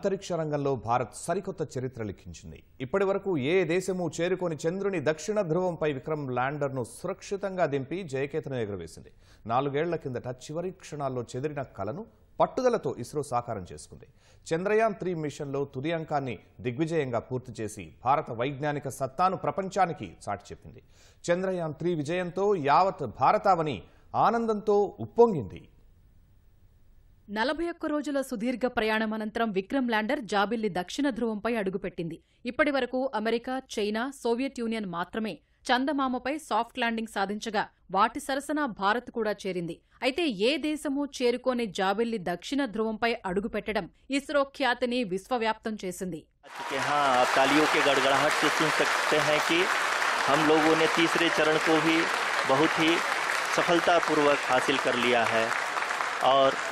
అంతరిక్ష రంగంలో భారత్ సరికొత్త చరిత్ర లిఖించింది ఇప్పటి వరకు ఏ దేశము చేరుకొని చంద్రుని దక్షిణ ధ్రువంపై విక్రమ్ ల్యాండర్ ను సురక్షితంగా దింపి జయకేతను ఎగురవేసింది నాలుగేళ్ల కిందట చివరి క్షణాల్లో చెదిరిన కలను పట్టుదలతో ఇస్రో సాకారం చేసుకుంది చంద్రయాన్ త్రీ మిషన్లో తుది అంకాన్ని దిగ్విజయంగా పూర్తి చేసి భారత వైజ్ఞానిక సత్తాను ప్రపంచానికి చాటి చెప్పింది చంద్రయాన్ త్రీ విజయంతో యావత్ భారతావని ఆనందంతో ఉప్పొంగింది నలభై ఒక్క రోజుల సుదీర్ఘ ప్రయాణం అనంతరం విక్రమ్ ల్యాండర్ జాబిల్లి దక్షిణ ధ్రువంపై అడుగుపెట్టింది ఇప్పటి వరకు అమెరికా చైనా సోవియట్ యూనియన్ మాత్రమే చందమామపై సాఫ్ట్ ల్యాండింగ్ సాధించగా వాటి సరసన భారత్ కూడా చేరింది అయితే ఏ దేశమూ చేరుకోని జాబిల్లి దక్షిణ ధ్రువంపై అడుగుపెట్టడం ఇస్రో ఖ్యాతిని విశ్వవ్యాప్తం చేసింది సఫలతాపూర్వక హాసిల్ ने तीसरे चरण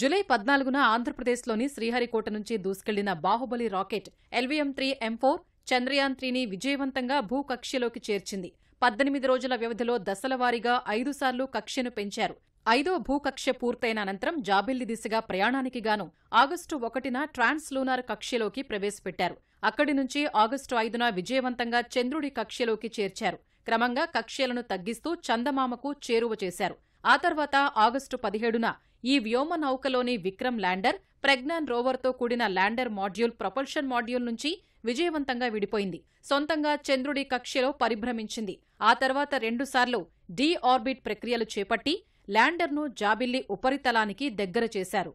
జులై పద్నాలుగున ఆంధ్రప్రదేశ్లోని శ్రీహరికోట నుంచి దూసుకెళ్లిన Bahubali rocket LVM three M four Chandrayaan త్రీని విజయవంతంగా భూకక్ష్యలోకి చేర్చింది పద్దెనిమిది రోజుల వ్యవధిలో దశలవారీగా ఐదుసార్లు కక్ష్యను పెంచారు ఐదో భూకక్ష పూర్తయిన అనంతరం జాబిల్లి దిశగా ప్రయాణానికి గాను ఆగస్టు ఒకటిన ట్రాన్స్లూనార్ కక్ష్యలోకి ప్రవేశపెట్టారు అక్కడి నుంచి ఆగస్టు ఐదున విజయవంతంగా చంద్రుడి కక్ష్యలోకి చేర్చారు క్రమంగా కక్ష్యలను తగ్గిస్తూ చందమామకు చేరువ చేశారు ఆ తర్వాత ఆగస్టు పదిహేడున ఈ వ్యోమ నౌకలోని విక్రమ్ ల్యాండర్ ప్రజ్ఞాన్ రోవర్తో కూడిన ల్యాండర్ మాడ్యూల్ ప్రొపల్షన్ మాడ్యూల్ నుంచి విజయవంతంగా విడిపోయింది సొంతంగా చంద్రుడి కక్ష్యలో పరిభ్రమించింది ఆ తర్వాత రెండుసార్లు డీ ఆర్బిట్ ప్రక్రియలు చేపట్టి ల్యాండర్ను జాబిల్లి ఉపరితలానికి దగ్గర చేశారు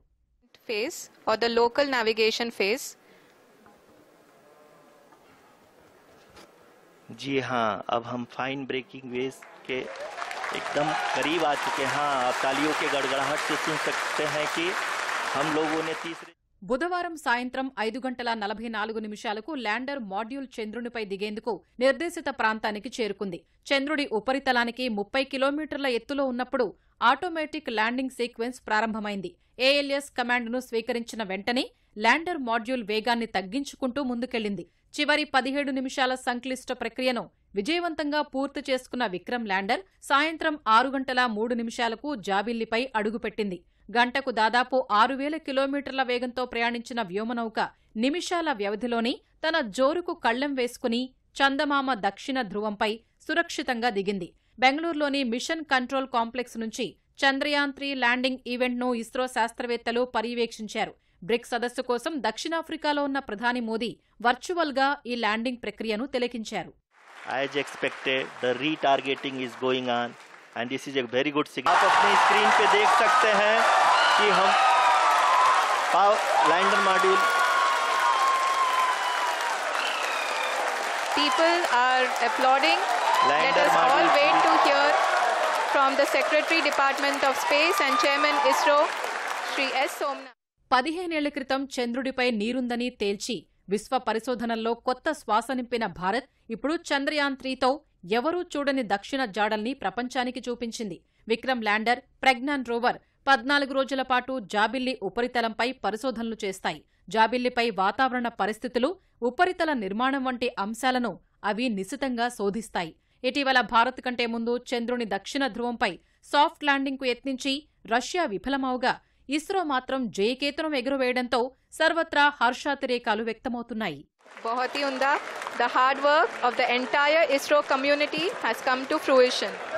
phase are the local navigation phase जी हाँ अब हम फाइन ब्रेकिंग वेव्स के एकदम करीब आ चुके हैं आप तालियों के गड़गड़ाहट से सुन सकते हैं कि हम लोगों ने तीसरे బుధవారం సాయంత్రం ఐదు గంటల నలభై నాలుగు నిమిషాలకు ల్యాండర్ మాడ్యూల్ చంద్రునిపై దిగేందుకు నిర్దేశిత ప్రాంతానికి చేరుకుంది చంద్రుడి ఉపరితలానికి ముప్పై కిలోమీటర్ల ఎత్తులో ఉన్నప్పుడు ఆటోమేటిక్ ల్యాండింగ్ సీక్వెన్స్ ప్రారంభమైంది ఏఎల్ఎస్ కమాండ్ను స్వీకరించిన వెంటనే ల్యాండర్ మాడ్యూల్ వేగాన్ని తగ్గించుకుంటూ ముందుకెళ్లింది చివరి పదిహేడు నిమిషాల సంక్లిష్ట ప్రక్రియను విజయవంతంగా పూర్తి చేసుకున్న విక్రమ్ ల్యాండర్ సాయంత్రం ఆరు గంటల మూడు నిమిషాలకు జాబిల్లిపై అడుగుపెట్టింది గంటకు దాదాపు ఆరు వేల కిలోమీటర్ల వేగంతో ప్రయాణించిన వ్యోమనౌక నిమిషాల వ్యవధిలోనే తన జోరుకు కళ్లెం వేసుకుని చందమామ దక్షిణ ధ్రువంపై సురక్షితంగా దిగింది బెంగళూరులోని మిషన్ కంట్రోల్ కాంప్లెక్స్ నుంచి చంద్రయాంత్రి ల్యాండింగ్ ఈవెంట్ను ఇస్రో శాస్త్రవేత్తలు పర్యవేక్షించారు బ్రిక్స్ సదస్సు కోసం దక్షిణాఫ్రికాలో ఉన్న ప్రధాని మోదీ వర్చువల్గా ఈ ల్యాండింగ్ ప్రక్రియను తిలకించారు as expected the retargeting is going on and this is a very good signal आप अपनी स्क्रीन पे देख सकते हैं कि हम power lander module people are applauding let us all wait to hear from the secretary department of space and chairman ISRO Shri S Somnath పదిహేనేళ్ల క్రితం చంద్రుడిపై నీరుందని తేల్చి విశ్వ పరిశోధనల్లో కొత్త శ్వాస నింపిన భారత్ ఇప్పుడు చంద్రయాన్ త్రీతో ఎవరూ చూడని దక్షిణ జాడల్ని ప్రపంచానికి చూపించింది విక్రమ్ ల్యాండర్ ప్రజ్ఞాన్ రోవర్ పద్నాలుగు రోజుల పాటు జాబిల్లి ఉపరితలంపై పరిశోధనలు చేస్తాయి జాబిల్లిపై వాతావరణ పరిస్థితులు ఉపరితల నిర్మాణం వంటి అంశాలను అవి నిశితంగా శోధిస్తాయి ఇటీవల భారత్ కంటే ముందు చంద్రుని దక్షిణ ధ్రువంపై సాఫ్ట్ ల్యాండింగ్కు యత్నించి రష్యా విఫలమవుగా ఇస్రో మాత్రం జయకేతనం ఎగురవేయడంతో సర్వత్రా హర్షాతిరేకాలు వ్యక్తమవుతున్నాయి बहुत ही उमदा the hard work of the entire ISRO community has come to